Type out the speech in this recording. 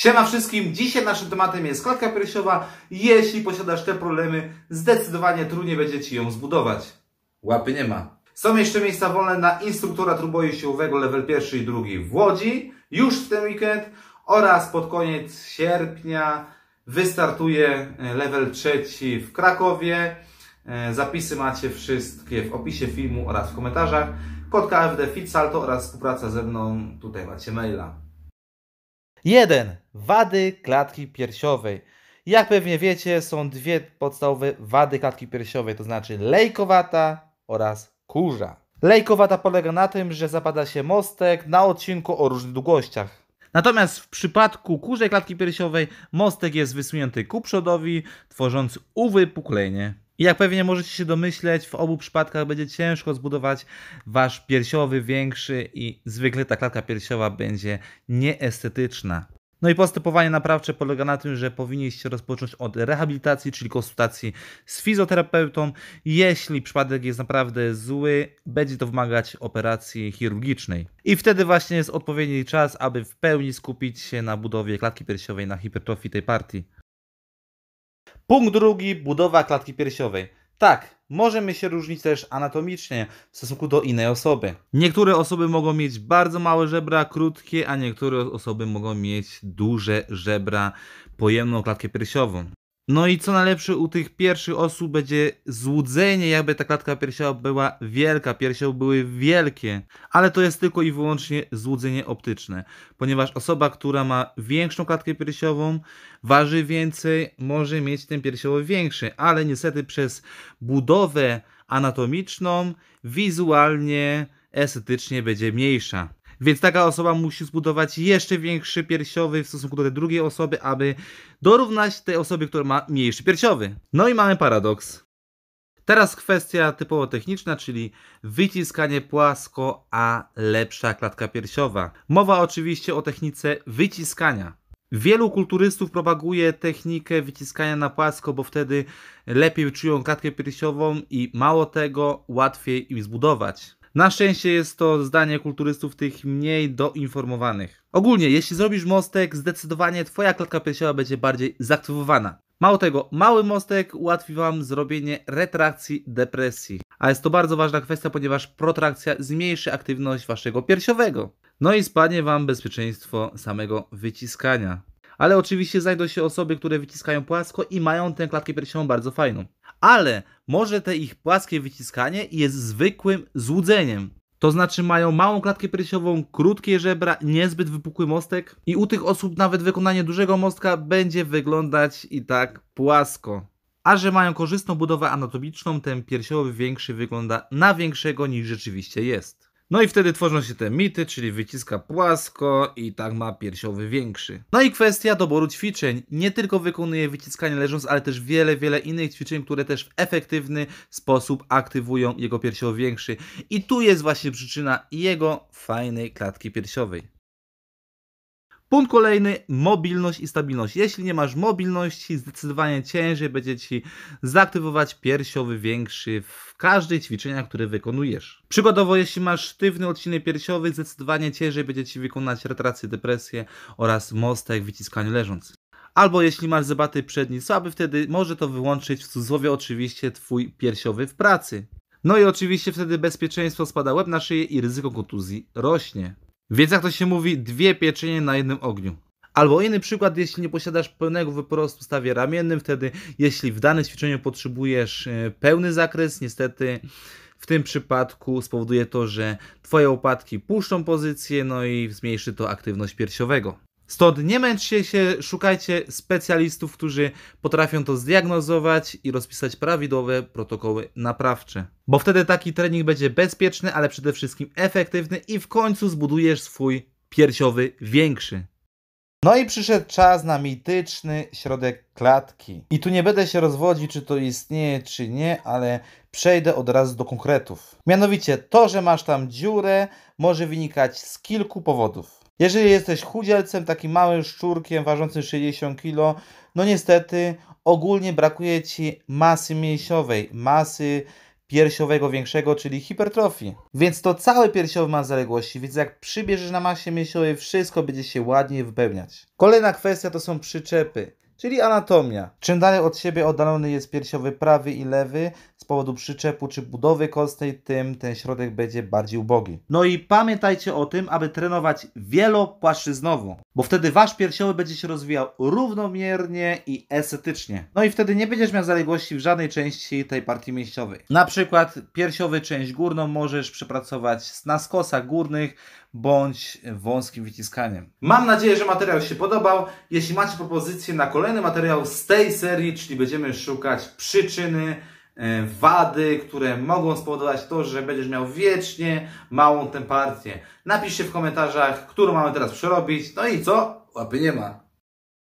Siema wszystkim, dzisiaj naszym tematem jest klatka piersiowa. Jeśli posiadasz te problemy, zdecydowanie trudniej będzie Ci ją zbudować. Łapy nie ma. Są jeszcze miejsca wolne na instruktora truboju siłowego level pierwszy i drugi w Łodzi, już w ten weekend oraz pod koniec sierpnia wystartuje e, level trzeci w Krakowie. E, zapisy macie wszystkie w opisie filmu oraz w komentarzach. Kod KFD Fit Salto oraz współpraca ze mną, tutaj macie maila. 1. Wady klatki piersiowej. Jak pewnie wiecie, są dwie podstawowe wady klatki piersiowej, to znaczy lejkowata oraz kurza. Lejkowata polega na tym, że zapada się mostek na odcinku o różnych długościach. Natomiast w przypadku kurzej klatki piersiowej mostek jest wysunięty ku przodowi, tworząc uwypuklenie. I jak pewnie możecie się domyśleć, w obu przypadkach będzie ciężko zbudować wasz piersiowy większy i zwykle ta klatka piersiowa będzie nieestetyczna. No i postępowanie naprawcze polega na tym, że powinniście rozpocząć od rehabilitacji, czyli konsultacji z fizjoterapeutą. Jeśli przypadek jest naprawdę zły, będzie to wymagać operacji chirurgicznej. I wtedy właśnie jest odpowiedni czas, aby w pełni skupić się na budowie klatki piersiowej, na hipertrofii tej partii. Punkt drugi, budowa klatki piersiowej. Tak, możemy się różnić też anatomicznie w stosunku do innej osoby. Niektóre osoby mogą mieć bardzo małe żebra, krótkie, a niektóre osoby mogą mieć duże żebra, pojemną klatkę piersiową. No i co najlepsze u tych pierwszych osób będzie złudzenie, jakby ta klatka piersiowa była wielka, piersiowe były wielkie, ale to jest tylko i wyłącznie złudzenie optyczne, ponieważ osoba, która ma większą klatkę piersiową, waży więcej, może mieć ten piersioł większy, ale niestety przez budowę anatomiczną, wizualnie, estetycznie będzie mniejsza. Więc taka osoba musi zbudować jeszcze większy piersiowy w stosunku do tej drugiej osoby, aby dorównać tej osobie, która ma mniejszy piersiowy. No i mamy paradoks. Teraz kwestia typowo techniczna, czyli wyciskanie płasko, a lepsza klatka piersiowa. Mowa oczywiście o technice wyciskania. Wielu kulturystów propaguje technikę wyciskania na płasko, bo wtedy lepiej czują klatkę piersiową i mało tego, łatwiej im zbudować. Na szczęście jest to zdanie kulturystów tych mniej doinformowanych. Ogólnie, jeśli zrobisz mostek, zdecydowanie twoja klatka piersiowa będzie bardziej zaktywowana. Mało tego, mały mostek ułatwi Wam zrobienie retrakcji depresji. A jest to bardzo ważna kwestia, ponieważ protrakcja zmniejszy aktywność Waszego piersiowego. No i spadnie Wam bezpieczeństwo samego wyciskania. Ale oczywiście znajdą się osoby, które wyciskają płasko i mają tę klatkę piersiową bardzo fajną ale może te ich płaskie wyciskanie jest zwykłym złudzeniem. To znaczy mają małą klatkę piersiową, krótkie żebra, niezbyt wypukły mostek i u tych osób nawet wykonanie dużego mostka będzie wyglądać i tak płasko. A że mają korzystną budowę anatomiczną, ten piersiowy większy wygląda na większego niż rzeczywiście jest. No i wtedy tworzą się te mity, czyli wyciska płasko i tak ma piersiowy większy. No i kwestia doboru ćwiczeń. Nie tylko wykonuje wyciskanie leżąc, ale też wiele, wiele innych ćwiczeń, które też w efektywny sposób aktywują jego piersiowy większy. I tu jest właśnie przyczyna jego fajnej klatki piersiowej. Punkt kolejny, mobilność i stabilność. Jeśli nie masz mobilności, zdecydowanie ciężej będzie Ci zaktywować piersiowy większy w każdej ćwiczenia, które wykonujesz. Przykładowo, jeśli masz sztywny odcinek piersiowy, zdecydowanie ciężej będzie Ci wykonać retrację, depresję oraz mostek tak w wyciskaniu leżąc. Albo jeśli masz zabaty przedni słaby, wtedy może to wyłączyć w cudzysłowie oczywiście Twój piersiowy w pracy. No i oczywiście wtedy bezpieczeństwo spada łeb na szyję i ryzyko kontuzji rośnie. Więc jak to się mówi, dwie pieczenie na jednym ogniu. Albo inny przykład, jeśli nie posiadasz pełnego wyprostu w stawie ramiennym, wtedy jeśli w danym ćwiczeniu potrzebujesz e, pełny zakres, niestety w tym przypadku spowoduje to, że Twoje łopatki puszczą pozycję, no i zmniejszy to aktywność piersiowego. Stąd nie męczcie się, szukajcie specjalistów, którzy potrafią to zdiagnozować i rozpisać prawidłowe protokoły naprawcze. Bo wtedy taki trening będzie bezpieczny, ale przede wszystkim efektywny i w końcu zbudujesz swój piersiowy większy. No i przyszedł czas na mityczny środek klatki. I tu nie będę się rozwodzić, czy to istnieje, czy nie, ale przejdę od razu do konkretów. Mianowicie to, że masz tam dziurę, może wynikać z kilku powodów. Jeżeli jesteś chudzielcem, takim małym szczurkiem ważącym 60 kg, no niestety ogólnie brakuje ci masy mięsiowej, masy piersiowego większego, czyli hipertrofii. Więc to cały piersiowy ma zaległości, więc jak przybierzesz na masie mięsiowej, wszystko będzie się ładniej wypełniać. Kolejna kwestia to są przyczepy czyli anatomia. Czym dalej od siebie oddalony jest piersiowy prawy i lewy z powodu przyczepu czy budowy kostnej, tym ten środek będzie bardziej ubogi. No i pamiętajcie o tym, aby trenować wielopłaszczyznowo, bo wtedy wasz piersiowy będzie się rozwijał równomiernie i estetycznie. No i wtedy nie będziesz miał zaległości w żadnej części tej partii mięśniowej. Na przykład piersiowy część górną możesz przepracować na skosach górnych bądź wąskim wyciskaniem. Mam nadzieję, że materiał się podobał. Jeśli macie propozycje na kolejne kolejny materiał z tej serii, czyli będziemy szukać przyczyny, e, wady, które mogą spowodować to, że będziesz miał wiecznie małą tę partię. Napiszcie w komentarzach, którą mamy teraz przerobić. No i co? Łapy nie ma.